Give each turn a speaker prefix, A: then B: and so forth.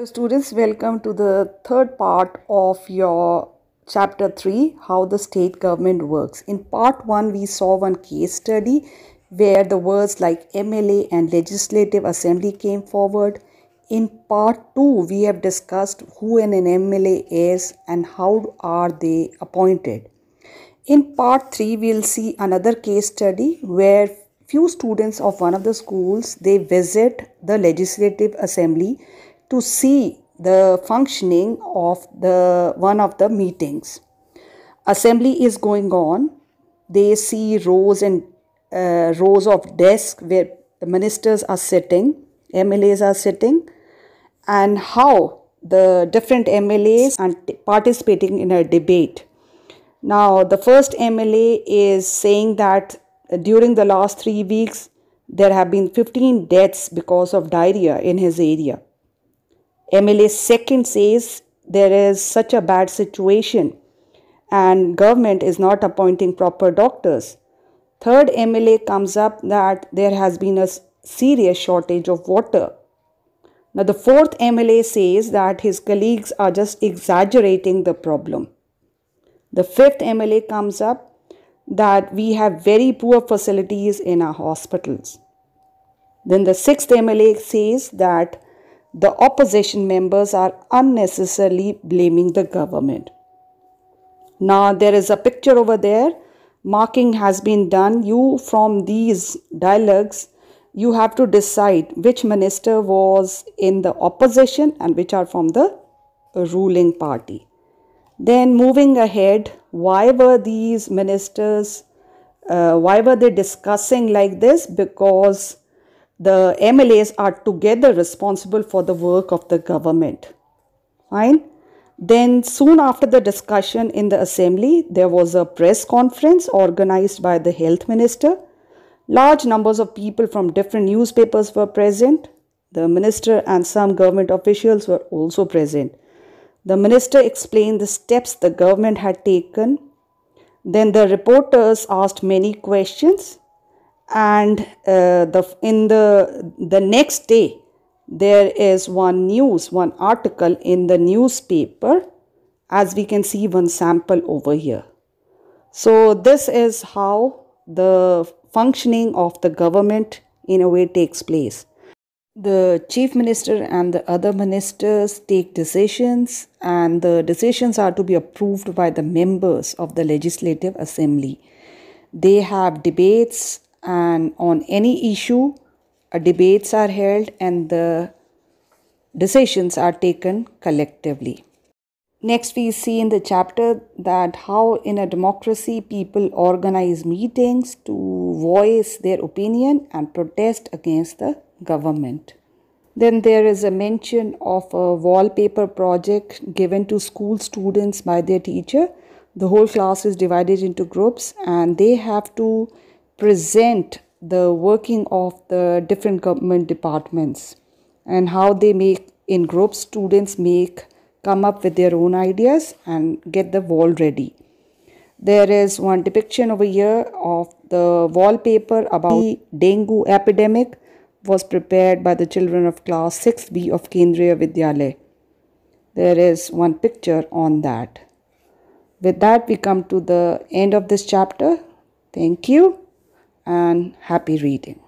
A: So students welcome to the third part of your chapter 3 how the state government works. In part 1 we saw one case study where the words like MLA and legislative assembly came forward. In part 2 we have discussed who an MLA is and how are they appointed. In part 3 we'll see another case study where few students of one of the schools they visit the legislative assembly to see the functioning of the one of the meetings assembly is going on they see rows and uh, rows of desks where the ministers are sitting mlas are sitting and how the different mlas are participating in a debate now the first mla is saying that during the last 3 weeks there have been 15 deaths because of diarrhea in his area MLA second says there is such a bad situation and government is not appointing proper doctors. Third MLA comes up that there has been a serious shortage of water. Now, the fourth MLA says that his colleagues are just exaggerating the problem. The fifth MLA comes up that we have very poor facilities in our hospitals. Then the sixth MLA says that the opposition members are unnecessarily blaming the government. Now, there is a picture over there. Marking has been done. You, from these dialogues, you have to decide which minister was in the opposition and which are from the ruling party. Then, moving ahead, why were these ministers, uh, why were they discussing like this? Because the MLAs are together responsible for the work of the government. Fine. Then, soon after the discussion in the assembly, there was a press conference organized by the health minister. Large numbers of people from different newspapers were present. The minister and some government officials were also present. The minister explained the steps the government had taken. Then the reporters asked many questions and uh, the in the the next day there is one news one article in the newspaper as we can see one sample over here so this is how the functioning of the government in a way takes place the chief minister and the other ministers take decisions and the decisions are to be approved by the members of the legislative assembly they have debates and on any issue debates are held and the decisions are taken collectively. Next, we see in the chapter that how in a democracy people organize meetings to voice their opinion and protest against the government. Then there is a mention of a wallpaper project given to school students by their teacher. The whole class is divided into groups and they have to present the working of the different government departments and how they make in groups students make come up with their own ideas and get the wall ready there is one depiction over here of the wallpaper about the dengue epidemic was prepared by the children of class 6b of Kendriya Vidyalay. There is one picture on that. With that, we come to the end of this chapter. Thank you and happy reading.